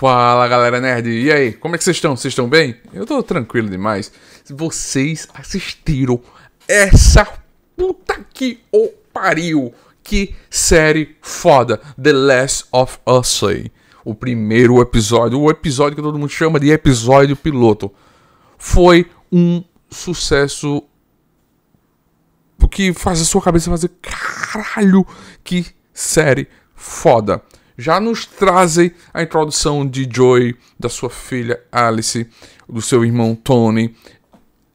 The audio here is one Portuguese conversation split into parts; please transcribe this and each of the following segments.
Fala galera nerd, e aí? Como é que vocês estão? Vocês estão bem? Eu tô tranquilo demais. Vocês assistiram essa puta que o oh, pariu! Que série foda! The Last of Us aí. O primeiro episódio, o episódio que todo mundo chama de episódio piloto. Foi um sucesso que faz a sua cabeça fazer caralho, que série foda já nos trazem a introdução de Joy, da sua filha Alice, do seu irmão Tony.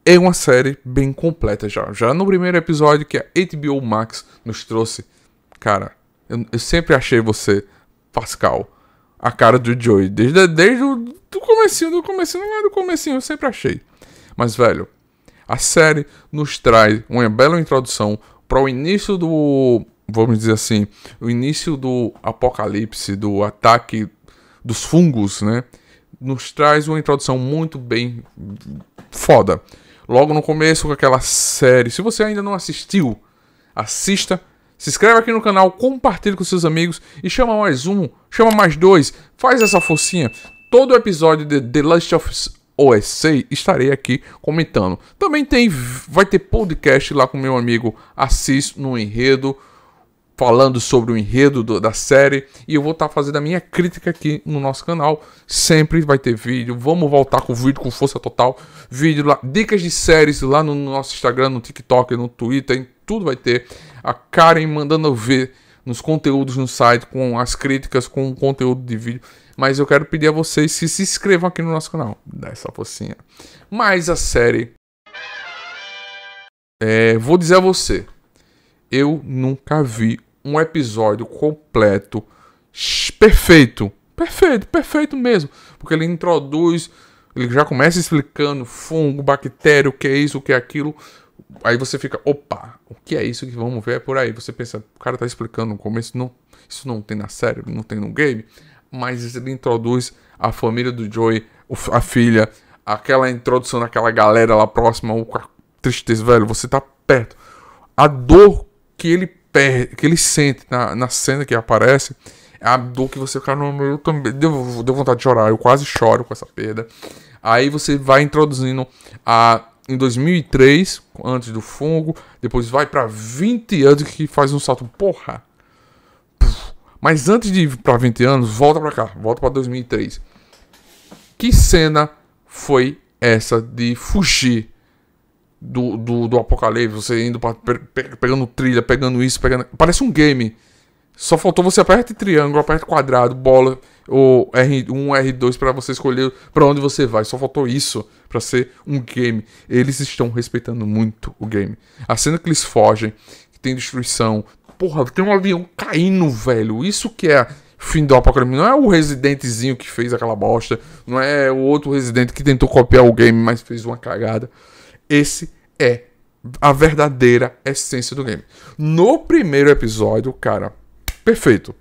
É uma série bem completa já. Já no primeiro episódio que a HBO Max nos trouxe. Cara, eu, eu sempre achei você, Pascal, a cara do Joey. Desde, desde o do comecinho, do comecinho, lá do comecinho, eu sempre achei. Mas, velho, a série nos traz uma bela introdução para o início do vamos dizer assim, o início do apocalipse, do ataque dos fungos, né? Nos traz uma introdução muito bem foda. Logo no começo com aquela série. Se você ainda não assistiu, assista. Se inscreve aqui no canal, compartilhe com seus amigos e chama mais um, chama mais dois, faz essa forcinha. Todo o episódio de The Last of OSC estarei aqui comentando. Também tem, vai ter podcast lá com meu amigo Assis no Enredo falando sobre o enredo do, da série e eu vou estar tá fazendo a minha crítica aqui no nosso canal. Sempre vai ter vídeo, vamos voltar com o vídeo com força total. Vídeo lá, dicas de séries lá no nosso Instagram, no TikTok, no Twitter, em tudo vai ter. A Karen mandando ver nos conteúdos no site, com as críticas, com o conteúdo de vídeo. Mas eu quero pedir a vocês se se inscrevam aqui no nosso canal. Dá essa focinha. Mas a série. É, vou dizer a você eu nunca vi um episódio completo perfeito. Perfeito, perfeito mesmo. Porque ele introduz, ele já começa explicando fungo, bactéria, o que é isso, o que é aquilo. Aí você fica, opa, o que é isso que vamos ver é por aí? Você pensa, o cara tá explicando no começo, não, isso não tem na série, não tem no game. Mas ele introduz a família do Joey, a filha, aquela introdução daquela galera lá próxima, o tristeza, velho, você tá perto. A dor que ele perde, que ele sente na, na cena que aparece, é a dor que você, cara, não, eu também, deu, deu vontade de chorar, eu quase choro com essa perda. Aí você vai introduzindo a em 2003, antes do fungo, depois vai para 20 anos que faz um salto, porra. Puf. Mas antes de ir para 20 anos, volta para cá, volta para 2003. Que cena foi essa de fugir do, do, do Apocalipse, você indo pra, pe, pe, pegando trilha, pegando isso, pegando. Parece um game. Só faltou você aperta triângulo, aperta quadrado, bola ou R1, R2 para você escolher para onde você vai. Só faltou isso para ser um game. Eles estão respeitando muito o game. A cena que eles fogem, que tem destruição. Porra, tem um avião caindo, velho. Isso que é fim do Apocalipse. Não é o Residentezinho que fez aquela bosta. Não é o outro Residente que tentou copiar o game, mas fez uma cagada. Esse é a verdadeira essência do game. No primeiro episódio, cara, perfeito.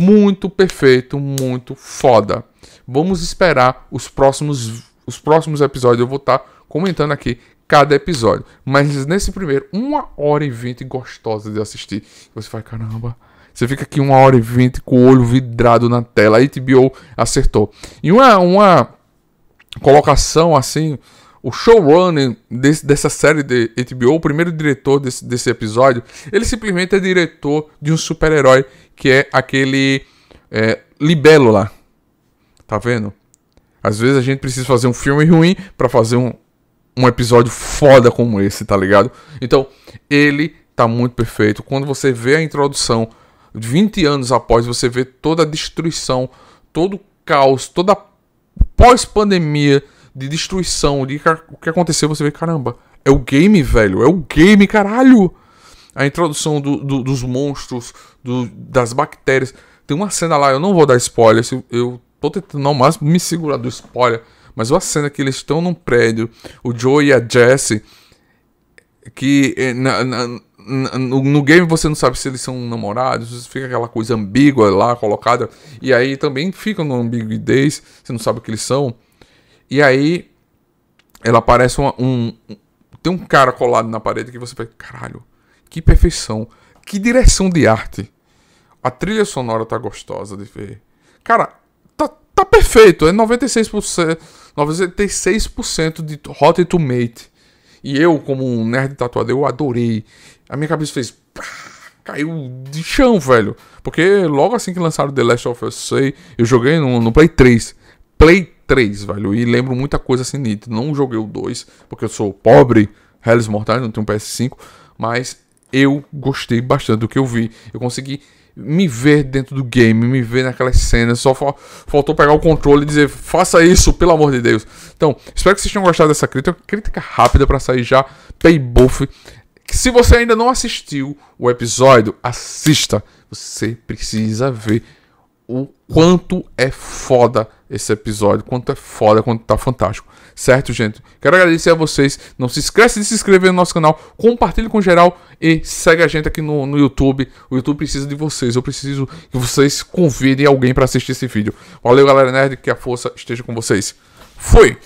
Muito perfeito, muito foda. Vamos esperar os próximos os próximos episódios. Eu vou estar tá comentando aqui cada episódio. Mas nesse primeiro, uma hora e vinte gostosa de assistir. Você vai, caramba. Você fica aqui uma hora e vinte com o olho vidrado na tela. A HBO acertou. E uma, uma colocação assim o showrunner desse, dessa série de HBO, o primeiro diretor desse, desse episódio, ele simplesmente é diretor de um super-herói que é aquele é, Libelo lá. Tá vendo? Às vezes a gente precisa fazer um filme ruim para fazer um, um episódio foda como esse, tá ligado? Então, ele tá muito perfeito. Quando você vê a introdução 20 anos após, você vê toda a destruição, todo o caos, toda a pós-pandemia de destruição, de o que aconteceu, você vê, caramba, é o game, velho, é o game, caralho! A introdução do, do, dos monstros, do, das bactérias. Tem uma cena lá, eu não vou dar spoiler, eu tô tentando ao máximo me segurar do spoiler, mas uma cena que eles estão num prédio, o Joe e a Jessie, que eh, na, na, no, no, game você não sabe se eles são namorados, fica aquela coisa ambígua lá colocada, e aí também fica numa ambiguidez, você não sabe o que eles são. E aí ela aparece uma, um. Tem um cara colado na parede que você pensa, caralho, que perfeição, que direção de arte. A trilha sonora tá gostosa de ver. Cara, tá, tá perfeito. É 96%, 96% de Hot to Mate. E eu, como um nerd tatuado, eu adorei. A minha cabeça fez. caiu de chão, velho. Porque logo assim que lançaram The Last of Us eu joguei no, no Play 3. Play 3, velho. E lembro muita coisa assim nítida. Não joguei o 2, porque eu sou pobre, Hells Mortais, não tenho um PS5. Mas eu gostei bastante do que eu vi. Eu consegui me ver dentro do game, me ver naquelas cenas. Só faltou pegar o controle e dizer: faça isso, pelo amor de Deus. Então, espero que vocês tenham gostado dessa crítica. É crítica rápida para sair já. pay buff. Se você ainda não assistiu o episódio, assista. Você precisa ver o quanto é foda esse episódio, quanto é foda, quanto tá fantástico. Certo, gente? Quero agradecer a vocês. Não se esquece de se inscrever no nosso canal, compartilhe com geral e segue a gente aqui no, no YouTube. O YouTube precisa de vocês. Eu preciso que vocês convidem alguém para assistir esse vídeo. Valeu, galera nerd, que a força esteja com vocês. Fui!